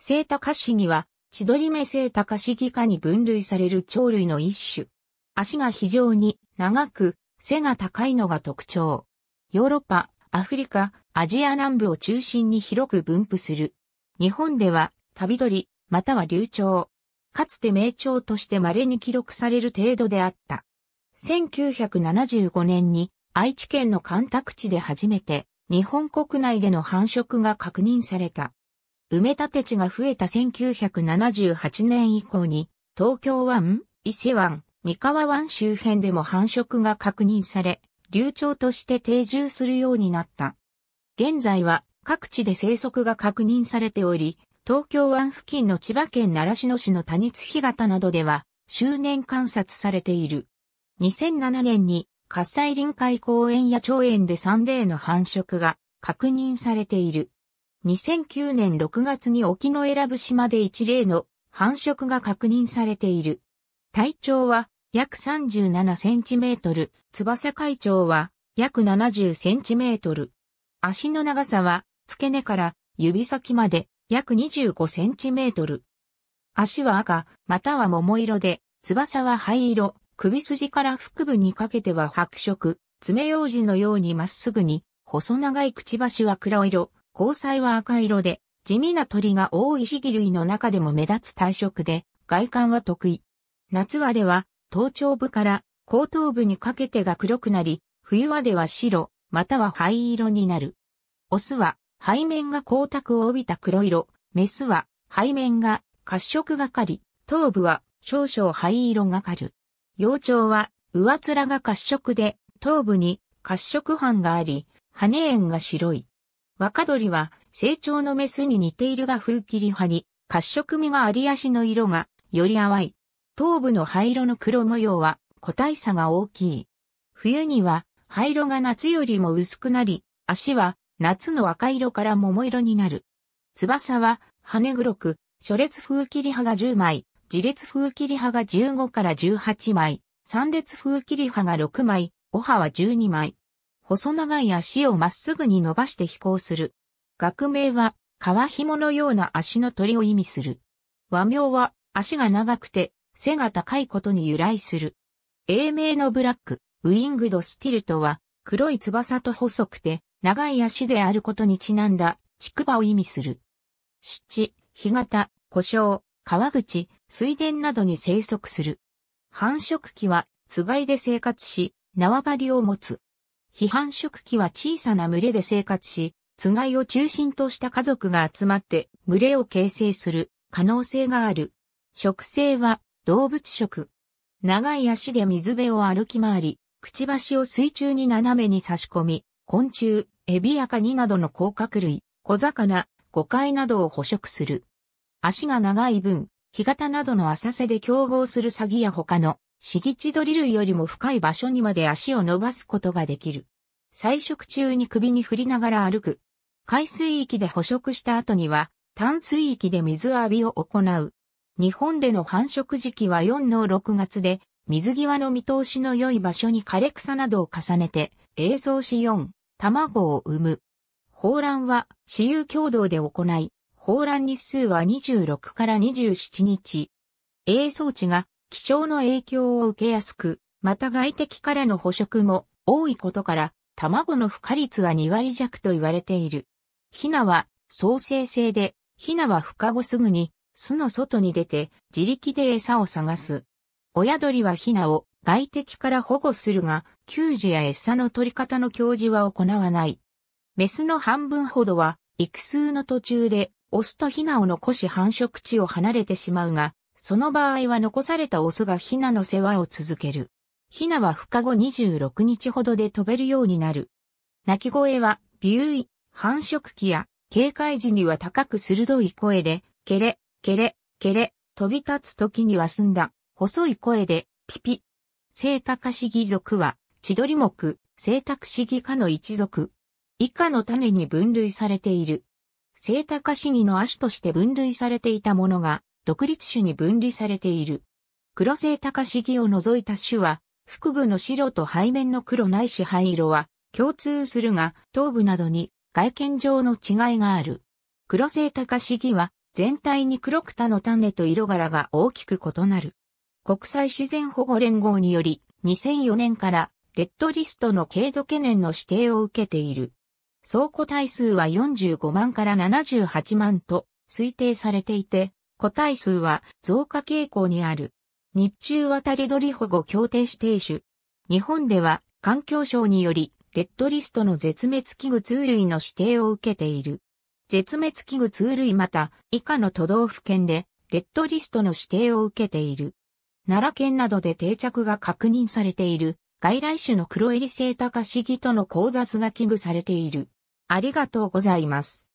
聖鷹市議は、千鳥目聖鷹市議科に分類される鳥類の一種。足が非常に長く、背が高いのが特徴。ヨーロッパ、アフリカ、アジア南部を中心に広く分布する。日本では、旅鳥、または流鳥。かつて名鳥として稀に記録される程度であった。1975年に愛知県の干拓地で初めて日本国内での繁殖が確認された。埋め立て地が増えた1978年以降に、東京湾、伊勢湾、三河湾周辺でも繁殖が確認され、流暢として定住するようになった。現在は各地で生息が確認されており、東京湾付近の千葉県習志野市の谷津干潟などでは、周年観察されている。2007年に、葛西臨海公園や町園で3例の繁殖が確認されている。2009年6月に沖の選ぶ島で一例の繁殖が確認されている。体長は約37センチメートル、翼海長は約70センチメートル。足の長さは付け根から指先まで約25センチメートル。足は赤、または桃色で、翼は灰色、首筋から腹部にかけては白色、爪楊枝のようにまっすぐに、細長いくちばしは黒色、交際は赤色で、地味な鳥が多いシギ類の中でも目立つ体色で、外観は得意。夏はでは、頭頂部から後頭部にかけてが黒くなり、冬はでは白、または灰色になる。オスは背面が光沢を帯びた黒色、メスは背面が褐色がかり、頭部は少々灰色がかる。幼鳥は上面が褐色で、頭部に褐色斑があり、羽縁が白い。若鳥は成長のメスに似ているが風切り派に、褐色味があり足の色がより淡い。頭部の灰色の黒模様は個体差が大きい。冬には灰色が夏よりも薄くなり、足は夏の赤色から桃色になる。翼は羽黒く、初列風切り派が10枚、自列風切り派が15から18枚、三列風切り派が6枚、おハは12枚。細長い足をまっすぐに伸ばして飛行する。学名は、皮紐のような足の鳥を意味する。和名は、足が長くて、背が高いことに由来する。英名のブラック、ウィングドスティルトは、黒い翼と細くて、長い足であることにちなんだ、竹馬を意味する。七、干潟、故障、川口、水田などに生息する。繁殖期は、つがいで生活し、縄張りを持つ。批判食器は小さな群れで生活し、つがいを中心とした家族が集まって群れを形成する可能性がある。食性は動物食。長い足で水辺を歩き回り、くちばしを水中に斜めに差し込み、昆虫、エビやカニなどの甲殻類、小魚、誤解などを捕食する。足が長い分、干潟などの浅瀬で競合するサギや他のぎ地ドリルよりも深い場所にまで足を伸ばすことができる。採食中に首に振りながら歩く。海水域で捕食した後には、淡水域で水浴びを行う。日本での繁殖時期は4の6月で、水際の見通しの良い場所に枯れ草などを重ねて、映像し4、卵を産む。放卵は、私有共同で行い、放卵日数は26から27日。映像値が気象の影響を受けやすく、また外敵からの捕食も多いことから、卵の孵化率は2割弱と言われている。ヒナは創生性で、ヒナは孵化後すぐに巣の外に出て自力で餌を探す。親鳥はヒナを外敵から保護するが、救助や餌の取り方の教示は行わない。メスの半分ほどは育数の途中でオスとヒナを残し繁殖地を離れてしまうが、その場合は残されたオスがヒナの世話を続ける。ヒナは孵化後26日ほどで飛べるようになる。鳴き声は、ビューイ、繁殖期や警戒時には高く鋭い声で、ケレ、ケレ、ケレ、飛び立つ時には澄んだ、細い声で、ピピ。聖カシギ族は、千鳥目、聖クシギ科の一族。以下の種に分類されている。聖高市議の亜種として分類されていたものが、独立種に分離されている。黒製高シギを除いた種は、腹部の白と背面の黒ないし灰色は共通するが、頭部などに外見上の違いがある。黒製高シギは全体に黒くたの種と色柄が大きく異なる。国際自然保護連合により2004年からレッドリストの軽度懸念の指定を受けている。倉庫体数は45万から78万と推定されていて、個体数は増加傾向にある。日中渡り鳥保護協定指定種。日本では環境省によりレッドリストの絶滅危惧通類の指定を受けている。絶滅危惧通類また以下の都道府県でレッドリストの指定を受けている。奈良県などで定着が確認されている外来種の黒襟セイタカシギとの交雑が危惧されている。ありがとうございます。